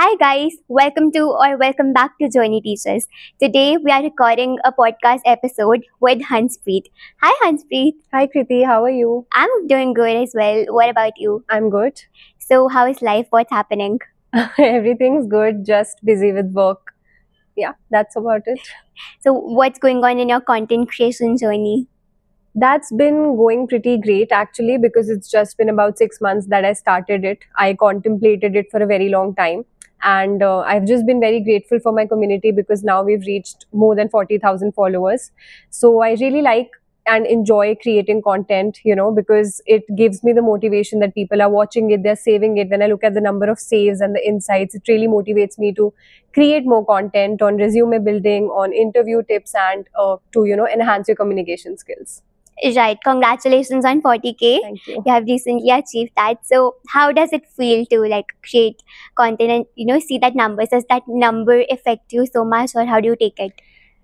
Hi guys, welcome to or welcome back to Journey Teachers. Today we are recording a podcast episode with Hanspreet. Hi Hanspreet. Hi Kriti, how are you? I'm doing good as well. What about you? I'm good. So how is life? What's happening? Everything's good, just busy with work. Yeah, that's about it. So what's going on in your content creation journey? that's been going pretty great actually because it's just been about six months that I started it. I contemplated it for a very long time and uh, i've just been very grateful for my community because now we've reached more than 40000 followers so i really like and enjoy creating content you know because it gives me the motivation that people are watching it they're saving it when i look at the number of saves and the insights it really motivates me to create more content on resume building on interview tips and uh, to you know enhance your communication skills Right. Congratulations on 40k. You. you. have recently achieved that. So how does it feel to like create content and you know see that number? Does that number affect you so much or how do you take it?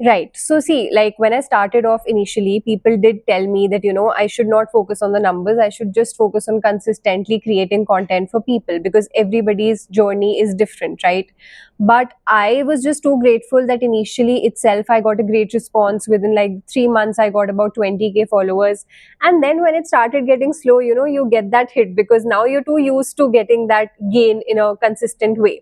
Right. So see, like when I started off initially, people did tell me that, you know, I should not focus on the numbers. I should just focus on consistently creating content for people because everybody's journey is different, right? but i was just too grateful that initially itself i got a great response within like 3 months i got about 20k followers and then when it started getting slow you know you get that hit because now you're too used to getting that gain in a consistent way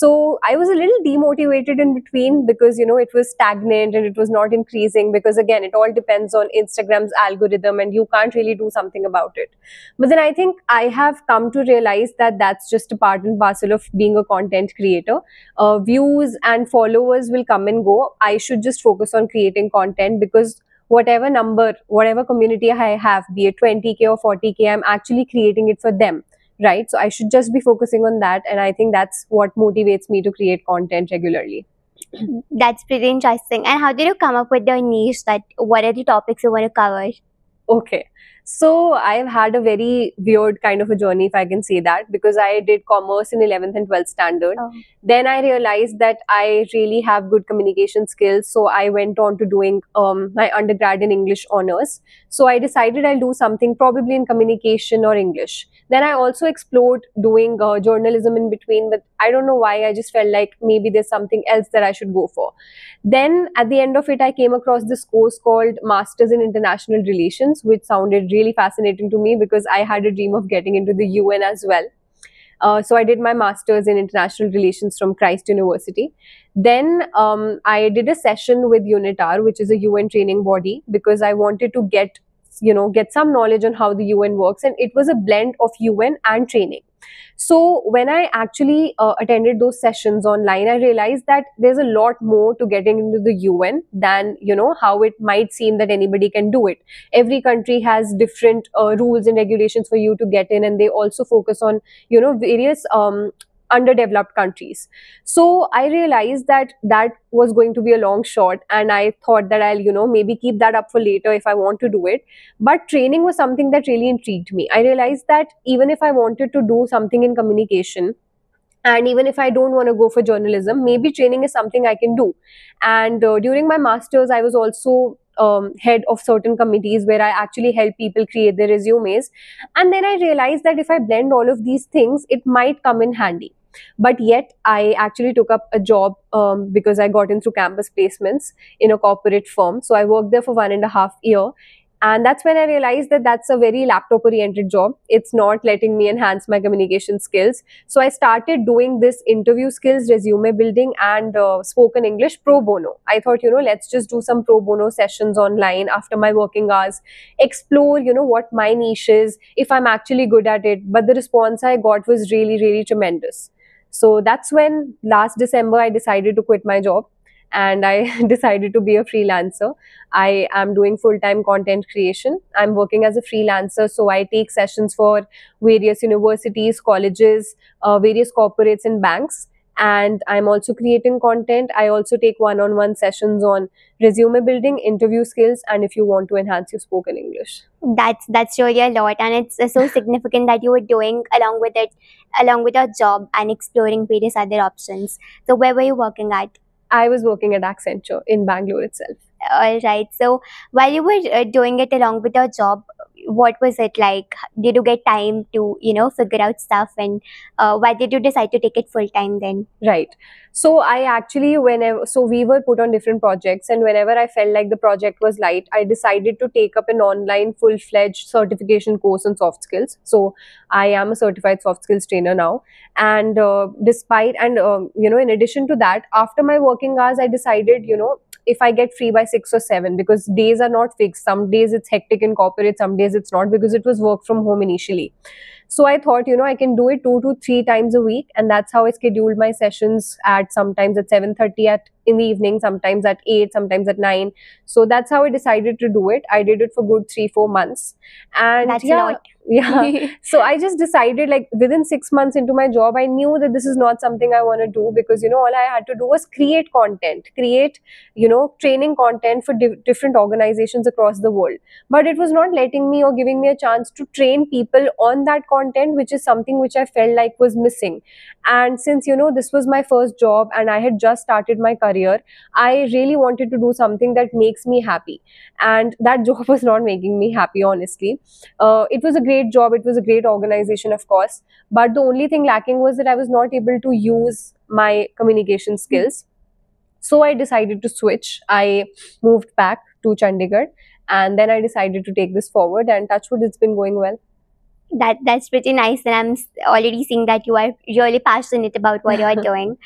so i was a little demotivated in between because you know it was stagnant and it was not increasing because again it all depends on instagram's algorithm and you can't really do something about it but then i think i have come to realize that that's just a part and parcel of being a content creator uh, views and followers will come and go. I should just focus on creating content because whatever number, whatever community I have, be it 20k or 40k, I'm actually creating it for them, right? So I should just be focusing on that. And I think that's what motivates me to create content regularly. that's pretty interesting. And how did you come up with your niche? That what are the topics you want to cover? Okay, so I've had a very weird kind of a journey, if I can say that, because I did commerce in 11th and 12th standard. Oh. Then I realized that I really have good communication skills. So I went on to doing um, my undergrad in English honors. So I decided I'll do something probably in communication or English. Then I also explored doing uh, journalism in between, but I don't know why. I just felt like maybe there's something else that I should go for. Then at the end of it, I came across this course called Masters in International Relations, which sounded really fascinating to me because I had a dream of getting into the UN as well. Uh, so I did my master's in international relations from Christ University. Then um, I did a session with UNITAR, which is a UN training body, because I wanted to get you know get some knowledge on how the UN works, and it was a blend of UN and training. So when I actually uh, attended those sessions online, I realized that there's a lot more to getting into the UN than, you know, how it might seem that anybody can do it. Every country has different uh, rules and regulations for you to get in and they also focus on, you know, various um, underdeveloped countries. So I realized that that was going to be a long shot, and I thought that I'll, you know, maybe keep that up for later if I want to do it. But training was something that really intrigued me. I realized that even if I wanted to do something in communication, and even if i don't want to go for journalism maybe training is something i can do and uh, during my masters i was also um, head of certain committees where i actually help people create their resumes and then i realized that if i blend all of these things it might come in handy but yet, I actually took up a job um, because I got in through campus placements in a corporate firm. So I worked there for one and a half year. And that's when I realized that that's a very laptop oriented job. It's not letting me enhance my communication skills. So I started doing this interview skills, resume building, and uh, spoken English pro bono. I thought, you know, let's just do some pro bono sessions online after my working hours, explore, you know, what my niche is, if I'm actually good at it. But the response I got was really, really tremendous. So that's when last December I decided to quit my job and I decided to be a freelancer. I am doing full time content creation. I'm working as a freelancer, so I take sessions for various universities, colleges, uh, various corporates, and banks and I'm also creating content. I also take one on one sessions on resume building, interview skills, and if you want to enhance your spoken English. That's that's really a lot, and it's, so significant that you were doing along with it, along with your job and exploring various other options. So, where were you working at? I was working at Accenture in Bangalore itself. All right. So, while you were uh, doing it along with your job, what was it like? Did you get time to, you know, figure out stuff and uh, why did you decide to take it full time then? Right. So I actually, whenever, so we were put on different projects and whenever I felt like the project was light, I decided to take up an online full fledged certification course on soft skills. So I am a certified soft skills trainer now. And uh, despite, and, um, you know, in addition to that, after my working hours, I decided, you know, if I get free by six or seven because days are not fixed. Some days it's hectic in corporate, some days it's not because it was work from home initially. So I thought, you know, I can do it two to three times a week. And that's how I scheduled my sessions at sometimes at 7.30 at in the evening, sometimes at 8, sometimes at 9. So that's how I decided to do it. I did it for good three, four months. And that's yeah, yeah. so I just decided like within six months into my job, I knew that this is not something I want to do because, you know, all I had to do was create content, create, you know, training content for di- different organizations across the world. But it was not letting me or giving me a chance to train people on that content content which is something which i felt like was missing and since you know this was my first job and i had just started my career i really wanted to do something that makes me happy and that job was not making me happy honestly uh, it was a great job it was a great organization of course but the only thing lacking was that i was not able to use my communication skills so i decided to switch i moved back to chandigarh and then i decided to take this forward and touchwood it's been going well that that's pretty nice and i'm already seeing that you are really passionate about what you're doing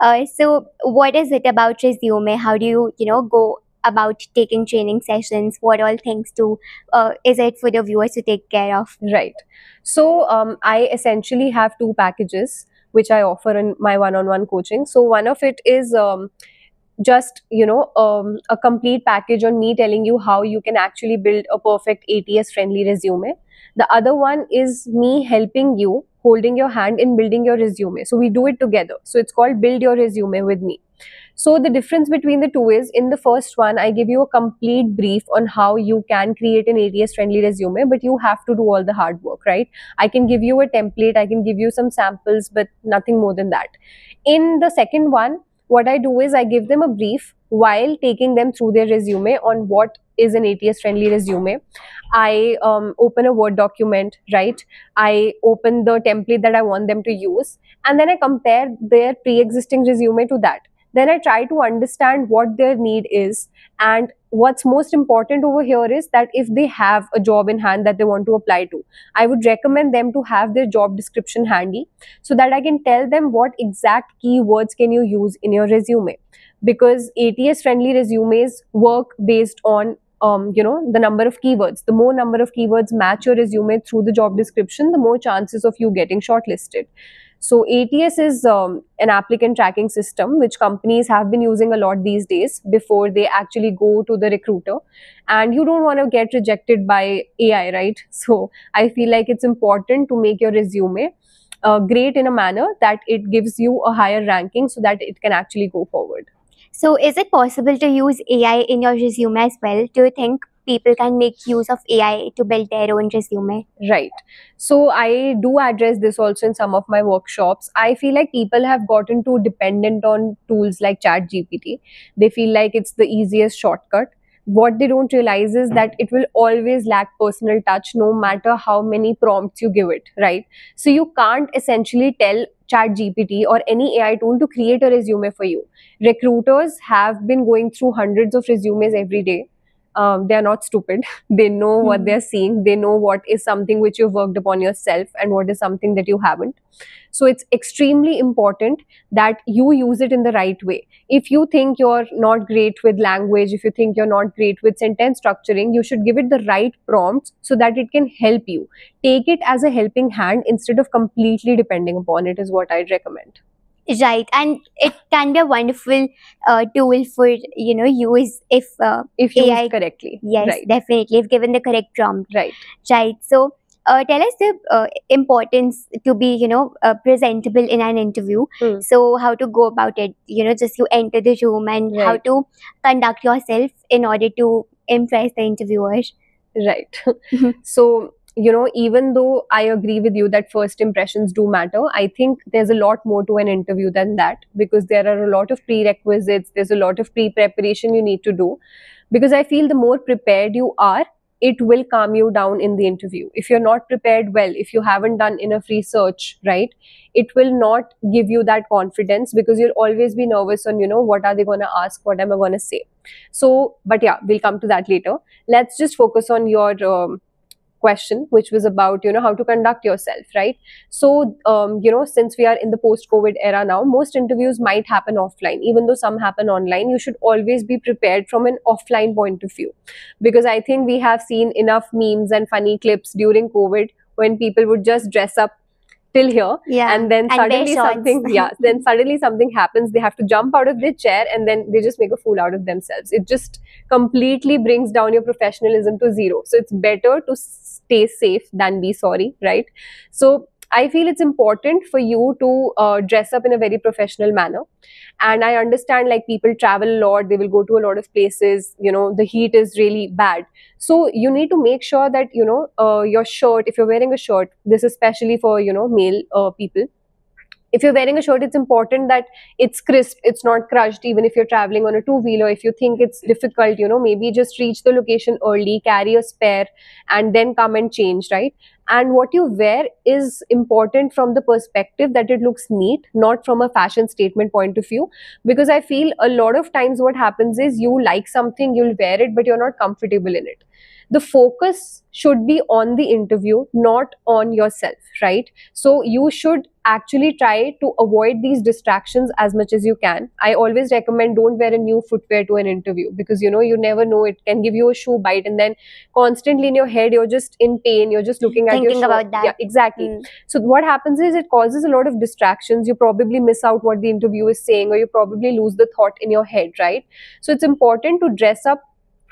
uh, so what is it about resume how do you you know go about taking training sessions what all things to uh, is it for the viewers to take care of right so um, i essentially have two packages which i offer in my one-on-one coaching so one of it is um, just you know um, a complete package on me telling you how you can actually build a perfect ats friendly resume the other one is me helping you, holding your hand in building your resume. So we do it together. So it's called build your resume with me. So the difference between the two is in the first one, I give you a complete brief on how you can create an ATS friendly resume, but you have to do all the hard work, right? I can give you a template, I can give you some samples, but nothing more than that. In the second one, what I do is I give them a brief while taking them through their resume on what is an ATS friendly resume. I um, open a Word document, right? I open the template that I want them to use, and then I compare their pre existing resume to that. Then I try to understand what their need is. And what's most important over here is that if they have a job in hand that they want to apply to, I would recommend them to have their job description handy so that I can tell them what exact keywords can you use in your resume because ATS friendly resumes work based on um, you know the number of keywords the more number of keywords match your resume through the job description the more chances of you getting shortlisted so ats is um, an applicant tracking system which companies have been using a lot these days before they actually go to the recruiter and you don't want to get rejected by ai right so i feel like it's important to make your resume uh, great in a manner that it gives you a higher ranking so that it can actually go forward so is it possible to use AI in your resume as well? Do you think people can make use of AI to build their own resume? Right. So I do address this also in some of my workshops. I feel like people have gotten too dependent on tools like ChatGPT. They feel like it's the easiest shortcut what they don't realize is that it will always lack personal touch no matter how many prompts you give it right so you can't essentially tell ChatGPT or any AI tool to create a resume for you. Recruiters have been going through hundreds of resumes every day um, they are not stupid. they know mm what hmm. they're seeing. They know what is something which you've worked upon yourself and what is something that you haven't. So it's extremely important that you use it in the right way. If you think you're not great with language, if you think you're not great with sentence structuring, you should give it the right prompts so that it can help you. Take it as a helping hand instead of completely depending upon it, is what I'd recommend right and it can be a wonderful uh, tool for you know use if uh, if AI, used correctly yes right. definitely if given the correct prompt right right so uh, tell us the uh, importance to be you know uh, presentable in an interview mm. so how to go about it you know just you enter the room and right. how to conduct yourself in order to impress the interviewer right mm-hmm. so you know, even though I agree with you that first impressions do matter, I think there's a lot more to an interview than that because there are a lot of prerequisites, there's a lot of pre preparation you need to do. Because I feel the more prepared you are, it will calm you down in the interview. If you're not prepared well, if you haven't done enough research, right, it will not give you that confidence because you'll always be nervous on, you know, what are they going to ask? What am I going to say? So, but yeah, we'll come to that later. Let's just focus on your. Um, question which was about you know how to conduct yourself right so um, you know since we are in the post covid era now most interviews might happen offline even though some happen online you should always be prepared from an offline point of view because i think we have seen enough memes and funny clips during covid when people would just dress up till here yeah and then and suddenly something yeah then suddenly something happens they have to jump out of their chair and then they just make a fool out of themselves it just completely brings down your professionalism to zero so it's better to stay safe than be sorry right so I feel it's important for you to uh, dress up in a very professional manner. And I understand like people travel a lot, they will go to a lot of places, you know, the heat is really bad. So you need to make sure that, you know, uh, your shirt, if you're wearing a shirt, this is especially for, you know, male uh, people if you're wearing a shirt it's important that it's crisp it's not crushed even if you're traveling on a two wheeler if you think it's difficult you know maybe just reach the location early carry a spare and then come and change right and what you wear is important from the perspective that it looks neat not from a fashion statement point of view because i feel a lot of times what happens is you like something you'll wear it but you're not comfortable in it the focus should be on the interview not on yourself right so you should actually try to avoid these distractions as much as you can i always recommend don't wear a new footwear to an interview because you know you never know it can give you a shoe bite and then constantly in your head you're just in pain you're just looking Thinking at your shoe. about that yeah exactly mm. so what happens is it causes a lot of distractions you probably miss out what the interview is saying or you probably lose the thought in your head right so it's important to dress up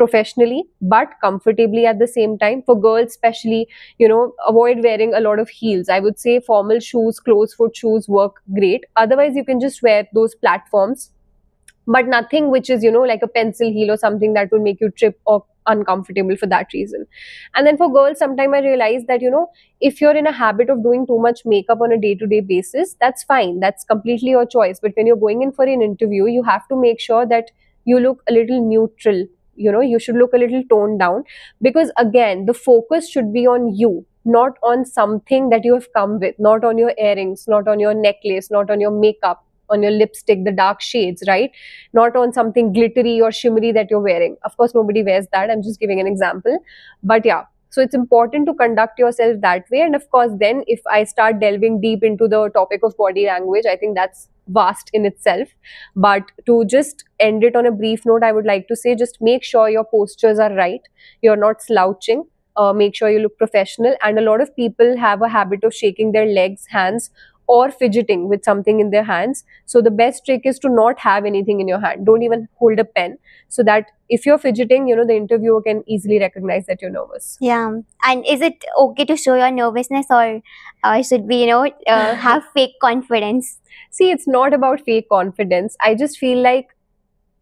professionally but comfortably at the same time for girls especially you know avoid wearing a lot of heels i would say formal shoes closed foot shoes work great otherwise you can just wear those platforms but nothing which is you know like a pencil heel or something that would make you trip or uncomfortable for that reason and then for girls sometimes i realize that you know if you're in a habit of doing too much makeup on a day-to-day -day basis that's fine that's completely your choice but when you're going in for an interview you have to make sure that you look a little neutral you know you should look a little toned down because again the focus should be on you not on something that you have come with not on your earrings not on your necklace not on your makeup on your lipstick the dark shades right not on something glittery or shimmery that you're wearing of course nobody wears that i'm just giving an example but yeah so it's important to conduct yourself that way. And of course, then if I start delving deep into the topic of body language, I think that's vast in itself. But to just end it on a brief note, I would like to say just make sure your postures are right, you're not slouching. Uh, make sure you look professional and a lot of people have a habit of shaking their legs hands or fidgeting with something in their hands. So the best trick is to not have anything in your hand. Don't even hold a pen so that if you're fidgeting, you know, the interviewer can easily recognize that you're nervous. Yeah. And is it okay to show your nervousness or uh, should we, you know, uh, have fake confidence? See, it's not about fake confidence. I just feel like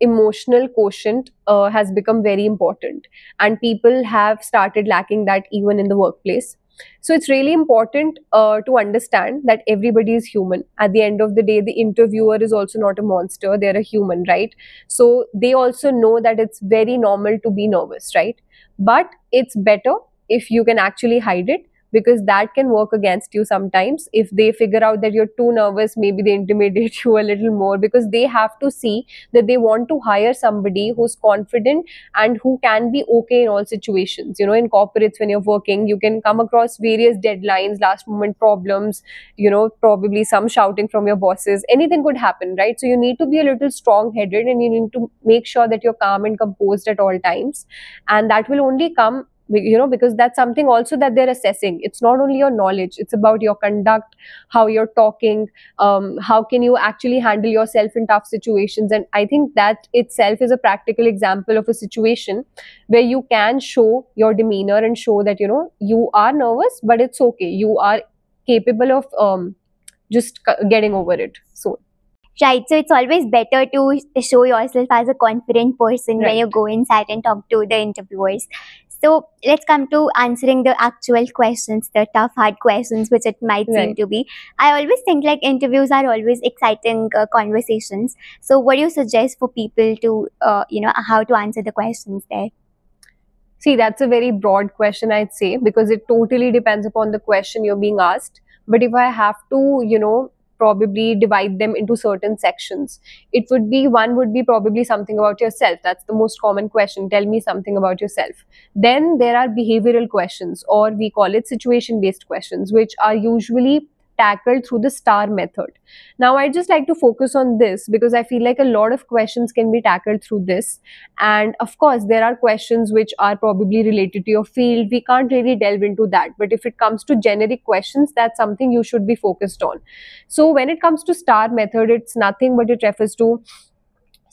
emotional quotient uh, has become very important and people have started lacking that even in the workplace so it's really important uh, to understand that everybody is human. At the end of the day, the interviewer is also not a monster, they're a human, right? So they also know that it's very normal to be nervous, right? But it's better if you can actually hide it because that can work against you sometimes if they figure out that you're too nervous maybe they intimidate you a little more because they have to see that they want to hire somebody who's confident and who can be okay in all situations you know in corporates when you're working you can come across various deadlines last moment problems you know probably some shouting from your bosses anything could happen right so you need to be a little strong headed and you need to make sure that you're calm and composed at all times and that will only come you know because that's something also that they're assessing it's not only your knowledge it's about your conduct how you're talking um, how can you actually handle yourself in tough situations and i think that itself is a practical example of a situation where you can show your demeanor and show that you know you are nervous but it's okay you are capable of um, just getting over it soon right so it's always better to show yourself as a confident person right. when you go inside and talk to the interviewers so let's come to answering the actual questions, the tough, hard questions, which it might right. seem to be. I always think like interviews are always exciting uh, conversations. So what do you suggest for people to, uh, you know, how to answer the questions there? See, that's a very broad question, I'd say, because it totally depends upon the question you're being asked. But if I have to, you know, probably divide them into certain sections. It would be one would be probably something about yourself. That's the most common question. Tell me something about yourself. Then there are behavioral questions, or we call it situation based questions, which are usually tackled through the STAR method. Now, I just like to focus on this because I feel like a lot of questions can be tackled through this. And of course, there are questions which are probably related to your field. We can't really delve into that. But if it comes to generic questions, that's something you should be focused on. So when it comes to STAR method, it's nothing but it refers to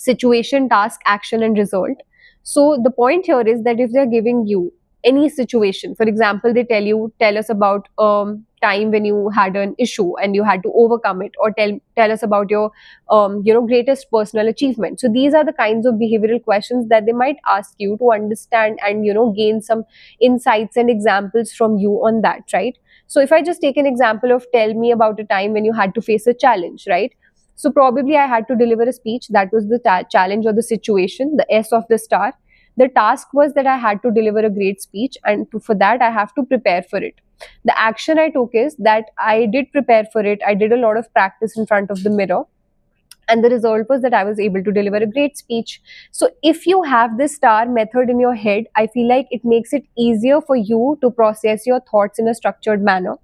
situation, task, action and result. So the point here is that if they're giving you any situation, for example, they tell you, tell us about um, time when you had an issue and you had to overcome it or tell tell us about your um, you know greatest personal achievement so these are the kinds of behavioral questions that they might ask you to understand and you know gain some insights and examples from you on that right so if i just take an example of tell me about a time when you had to face a challenge right so probably i had to deliver a speech that was the ta- challenge or the situation the s of the star the task was that i had to deliver a great speech and to, for that i have to prepare for it the action i took is that i did prepare for it i did a lot of practice in front of the mirror and the result was that i was able to deliver a great speech so if you have this star method in your head i feel like it makes it easier for you to process your thoughts in a structured manner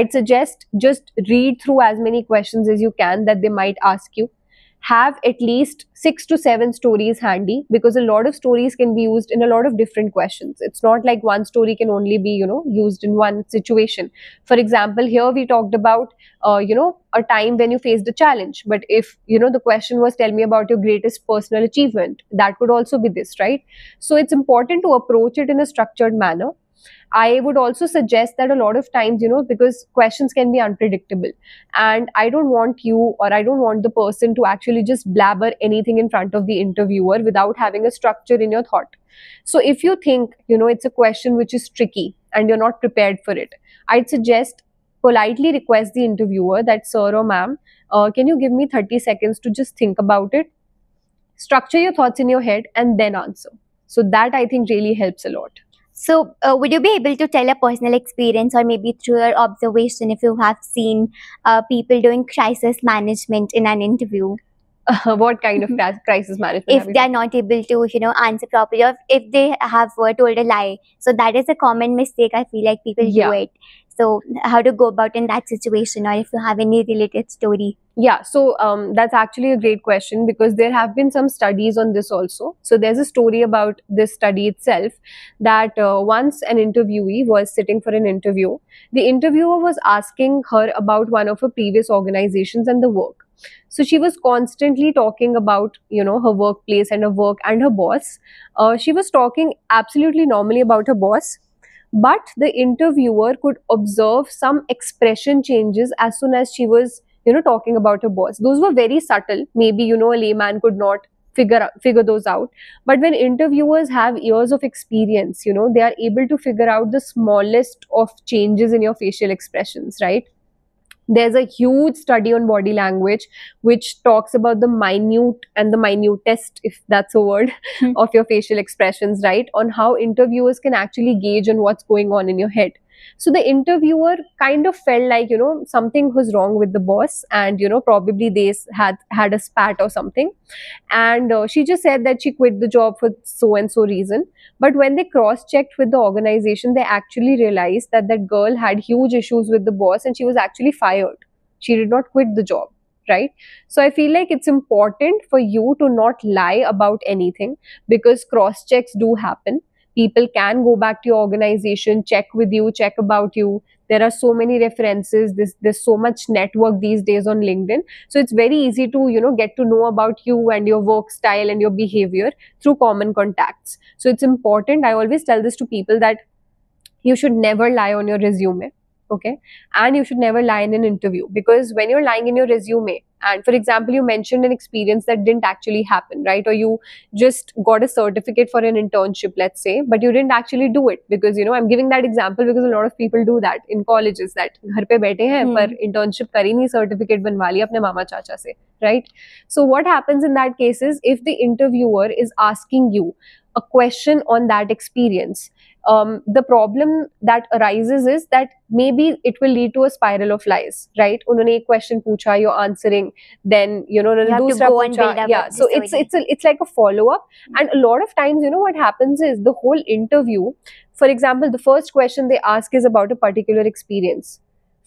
i'd suggest just read through as many questions as you can that they might ask you have at least six to seven stories handy because a lot of stories can be used in a lot of different questions. It's not like one story can only be, you know, used in one situation. For example, here we talked about, uh, you know, a time when you faced a challenge. But if, you know, the question was tell me about your greatest personal achievement, that could also be this, right? So it's important to approach it in a structured manner I would also suggest that a lot of times, you know, because questions can be unpredictable. And I don't want you or I don't want the person to actually just blabber anything in front of the interviewer without having a structure in your thought. So if you think, you know, it's a question which is tricky and you're not prepared for it, I'd suggest politely request the interviewer that, sir or ma'am, uh, can you give me 30 seconds to just think about it? Structure your thoughts in your head and then answer. So that I think really helps a lot. So, uh, would you be able to tell a personal experience or maybe through your observation if you have seen uh, people doing crisis management in an interview? Uh, what kind of mm-hmm. crisis management? If they are not able to, you know, answer properly, or if they have told a lie, so that is a common mistake. I feel like people yeah. do it. So, how to go about in that situation, or if you have any related story? Yeah, so um, that's actually a great question because there have been some studies on this also. So there's a story about this study itself that uh, once an interviewee was sitting for an interview, the interviewer was asking her about one of her previous organizations and the work. So she was constantly talking about you know her workplace and her work and her boss. Uh, she was talking absolutely normally about her boss, but the interviewer could observe some expression changes as soon as she was you know talking about your boss those were very subtle maybe you know a layman could not figure out, figure those out but when interviewers have years of experience you know they are able to figure out the smallest of changes in your facial expressions right there's a huge study on body language which talks about the minute and the minutest if that's a word hmm. of your facial expressions right on how interviewers can actually gauge on what's going on in your head so the interviewer kind of felt like, you know, something was wrong with the boss and, you know, probably they had had a spat or something. And uh, she just said that she quit the job for so and so reason. But when they cross checked with the organization, they actually realized that that girl had huge issues with the boss and she was actually fired. She did not quit the job right so i feel like it's important for you to not lie about anything because cross checks do happen people can go back to your organization check with you check about you there are so many references this there's so much network these days on linkedin so it's very easy to you know get to know about you and your work style and your behavior through common contacts so it's important i always tell this to people that you should never lie on your resume okay and you should never lie in an interview because when you're lying in your resume and for example you mentioned an experience that didn't actually happen right or you just got a certificate for an internship let's say but you didn't actually do it because you know i'm giving that example because a lot of people do that in colleges that घर पे बैठे हैं hmm. पर internship करी नहीं certificate बनवा लिया अपने मामा चाचा से right so what happens in that if the interviewer is asking you a question on that experience um, the problem that arises is that maybe it will lead to a spiral of lies, right? उन्होंने question pucha you you're answering, then you know you दूसरा yeah. So it's it's a, it's like a follow up, hmm. and a lot of times, you know what happens is the whole interview. For example, the first question they ask is about a particular experience.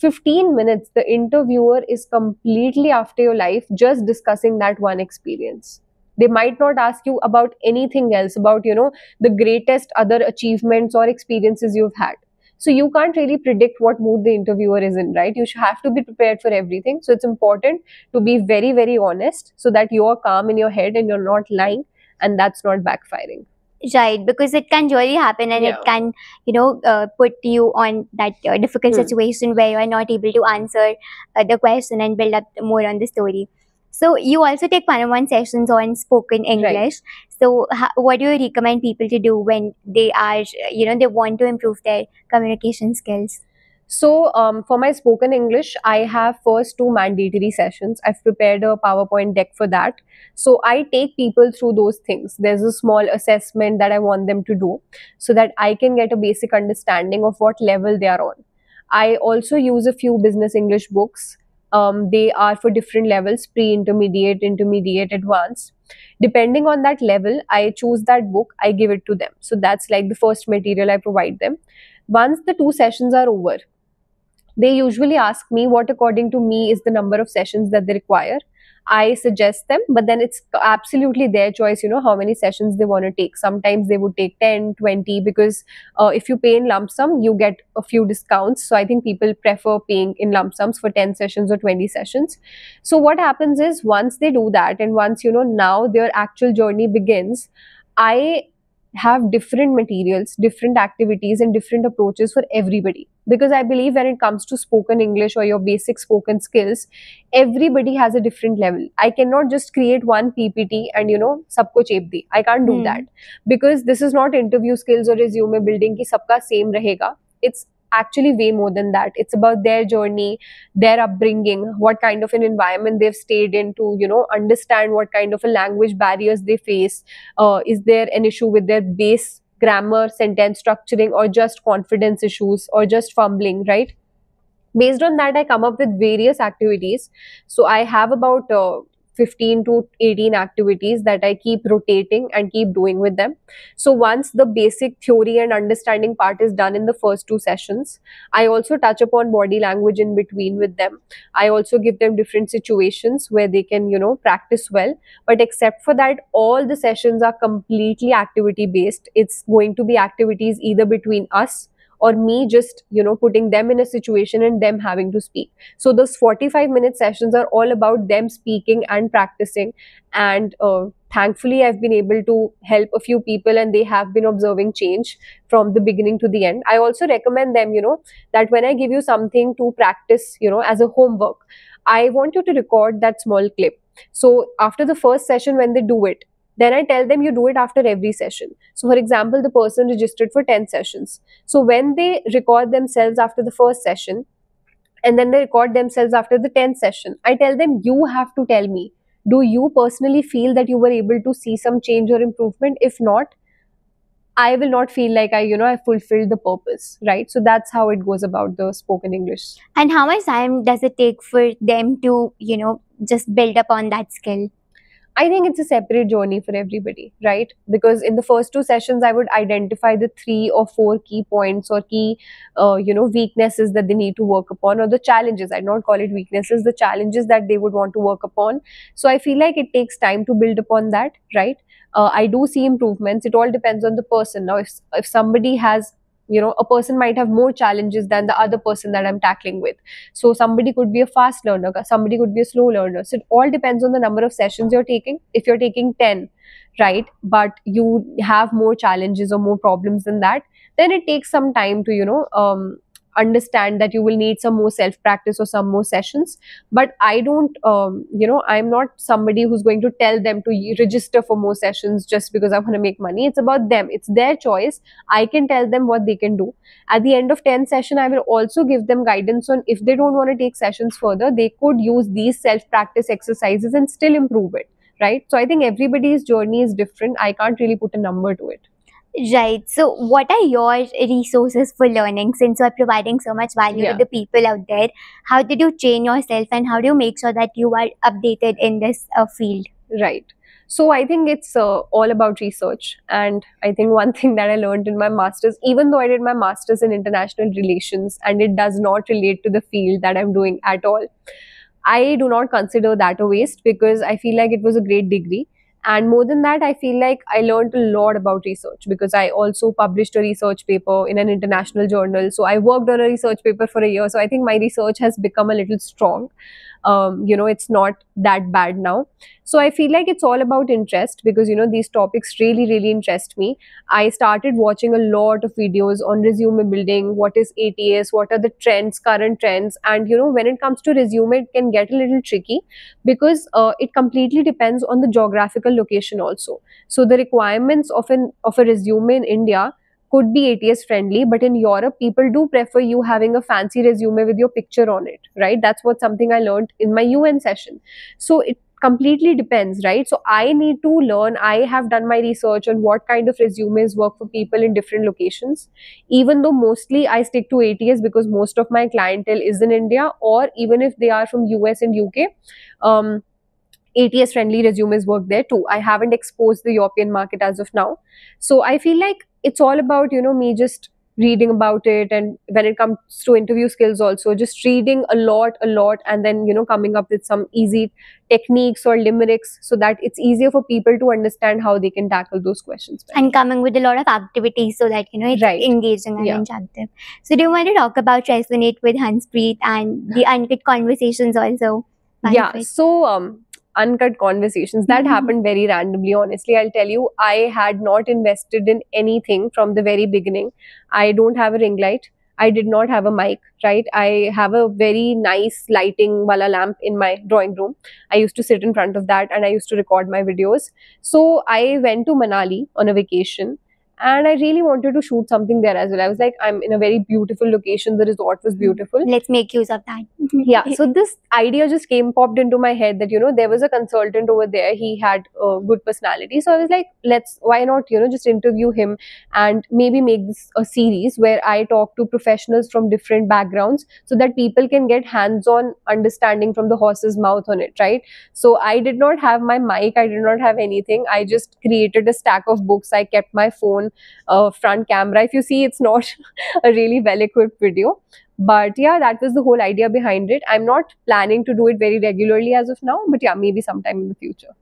15 minutes, the interviewer is completely after your life just discussing that one experience they might not ask you about anything else about you know the greatest other achievements or experiences you've had so you can't really predict what mood the interviewer is in right you have to be prepared for everything so it's important to be very very honest so that you're calm in your head and you're not lying and that's not backfiring right because it can really happen and yeah. it can you know uh, put you on that uh, difficult hmm. situation where you are not able to answer uh, the question and build up more on the story so you also take one-on-one sessions on spoken English. Right. So how, what do you recommend people to do when they are, you know, they want to improve their communication skills? So um, for my spoken English, I have first two mandatory sessions. I've prepared a PowerPoint deck for that. So I take people through those things. There's a small assessment that I want them to do so that I can get a basic understanding of what level they are on. I also use a few business English books um, they are for different levels pre intermediate intermediate advanced depending on that level i choose that book i give it to them so that's like the first material i provide them once the two sessions are over they usually ask me what according to me is the number of sessions that they require I suggest them, but then it's absolutely their choice, you know, how many sessions they want to take. Sometimes they would take 10, 20, because uh, if you pay in lump sum, you get a few discounts. So I think people prefer paying in lump sums for 10 sessions or 20 sessions. So what happens is once they do that, and once, you know, now their actual journey begins, I have different materials, different activities, and different approaches for everybody. Because I believe when it comes to spoken English or your basic spoken skills, everybody has a different level. I cannot just create one PPT and you know, sabko chep I can't do hmm. that because this is not interview skills or resume building ki sabka same rahega. It's actually way more than that it's about their journey their upbringing what kind of an environment they've stayed in to you know understand what kind of a language barriers they face uh, is there an issue with their base grammar sentence structuring or just confidence issues or just fumbling right based on that i come up with various activities so i have about uh, 15 to 18 activities that I keep rotating and keep doing with them. So once the basic theory and understanding part is done in the first two sessions, I also touch upon body language in between with them. I also give them different situations where they can, you know, practice well. But except for that, all the sessions are completely activity based. It's going to be activities either between us or me just you know putting them in a situation and them having to speak so those 45 minute sessions are all about them speaking and practicing and uh, thankfully i've been able to help a few people and they have been observing change from the beginning to the end i also recommend them you know that when i give you something to practice you know as a homework i want you to record that small clip so after the first session when they do it then I tell them you do it after every session. So, for example, the person registered for 10 sessions. So, when they record themselves after the first session, and then they record themselves after the 10th session, I tell them you have to tell me do you personally feel that you were able to see some change or improvement? If not, I will not feel like I, you know, I fulfilled the purpose, right? So that's how it goes about the spoken English. And how much time does it take for them to, you know, just build up on that skill? I think it's a separate journey for everybody, right? Because in the first two sessions, I would identify the three or four key points or key, uh, you know, weaknesses that they need to work upon or the challenges. I'd not call it weaknesses, the challenges that they would want to work upon. So I feel like it takes time to build upon that, right? Uh, I do see improvements. It all depends on the person. Now, if, if somebody has you know a person might have more challenges than the other person that i'm tackling with so somebody could be a fast learner somebody could be a slow learner so it all depends on the number of sessions you're taking if you're taking 10 right but you have more challenges or more problems than that then it takes some time to you know um, understand that you will need some more self practice or some more sessions but i don't um, you know i'm not somebody who's going to tell them to register for more sessions just because i want to make money it's about them it's their choice i can tell them what they can do at the end of 10 session i will also give them guidance on if they don't want to take sessions further they could use these self practice exercises and still improve it right so i think everybody's journey is different i can't really put a number to it Right. So, what are your resources for learning since you are providing so much value yeah. to the people out there? How did you train yourself and how do you make sure that you are updated in this uh, field? Right. So, I think it's uh, all about research. And I think one thing that I learned in my master's, even though I did my master's in international relations and it does not relate to the field that I'm doing at all, I do not consider that a waste because I feel like it was a great degree and more than that i feel like i learned a lot about research because i also published a research paper in an international journal so i worked on a research paper for a year so i think my research has become a little strong um, you know it's not that bad now so i feel like it's all about interest because you know these topics really really interest me i started watching a lot of videos on resume building what is ats what are the trends current trends and you know when it comes to resume it can get a little tricky because uh, it completely depends on the geographical location also so the requirements of an of a resume in india could be ATS friendly, but in Europe, people do prefer you having a fancy resume with your picture on it, right? That's what something I learned in my UN session. So it completely depends, right? So I need to learn. I have done my research on what kind of resumes work for people in different locations. Even though mostly I stick to ATS because most of my clientele is in India, or even if they are from US and UK. Um, ATS friendly resumes work there too. I haven't exposed the European market as of now. So I feel like it's all about you know me just reading about it and when it comes to interview skills also just reading a lot a lot and then you know coming up with some easy techniques or limericks so that it's easier for people to understand how they can tackle those questions better. and coming with a lot of activities so that you know it's right. engaging and yeah. enchanting so do you want to talk about resonate with hanspreet and the unfit conversations also yeah so um uncut conversations that mm-hmm. happened very randomly honestly i'll tell you i had not invested in anything from the very beginning i don't have a ring light i did not have a mic right i have a very nice lighting wala lamp in my drawing room i used to sit in front of that and i used to record my videos so i went to manali on a vacation and I really wanted to shoot something there as well. I was like, I'm in a very beautiful location. The resort was beautiful. Mm-hmm. Let's make use of that. yeah. So this idea just came popped into my head that you know there was a consultant over there. He had a good personality. So I was like, let's why not you know just interview him and maybe make this a series where I talk to professionals from different backgrounds so that people can get hands-on understanding from the horse's mouth on it. Right. So I did not have my mic. I did not have anything. I just created a stack of books. I kept my phone front camera. If you see, it's not a really well-equipped video. But yeah, that was the whole idea behind it. I'm not planning to do it very regularly as of now, but yeah, maybe sometime in the future.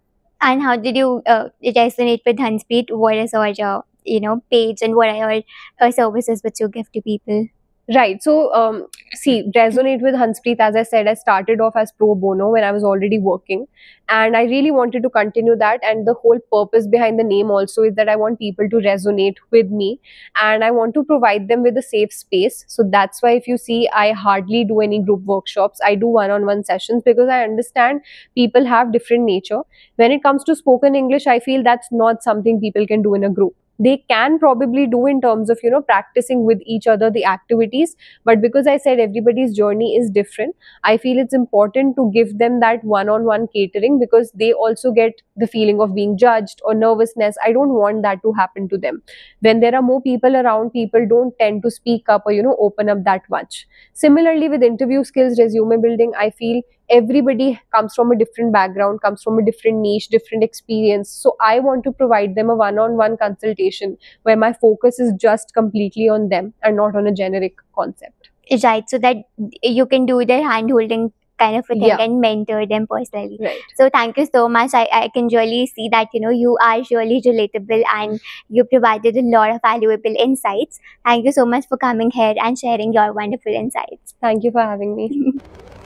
And how did you uh, resonate with Hanspeed? What is your, you know, page and what are your uh, services which you give to people? Right. So, um, see, resonate with Hanspreet. As I said, I started off as pro bono when I was already working, and I really wanted to continue that. And the whole purpose behind the name also is that I want people to resonate with me, and I want to provide them with a safe space. So that's why, if you see, I hardly do any group workshops. I do one-on-one sessions because I understand people have different nature. When it comes to spoken English, I feel that's not something people can do in a group they can probably do in terms of you know practicing with each other the activities but because i said everybody's journey is different i feel it's important to give them that one on one catering because they also get the feeling of being judged or nervousness i don't want that to happen to them when there are more people around people don't tend to speak up or you know open up that much similarly with interview skills resume building i feel everybody comes from a different background comes from a different niche different experience so i want to provide them a one on one consultation where my focus is just completely on them and not on a generic concept right so that you can do the hand holding kind of a thing yeah. and mentor them personally right. so thank you so much I, I can really see that you know you are surely relatable and you provided a lot of valuable insights thank you so much for coming here and sharing your wonderful insights thank you for having me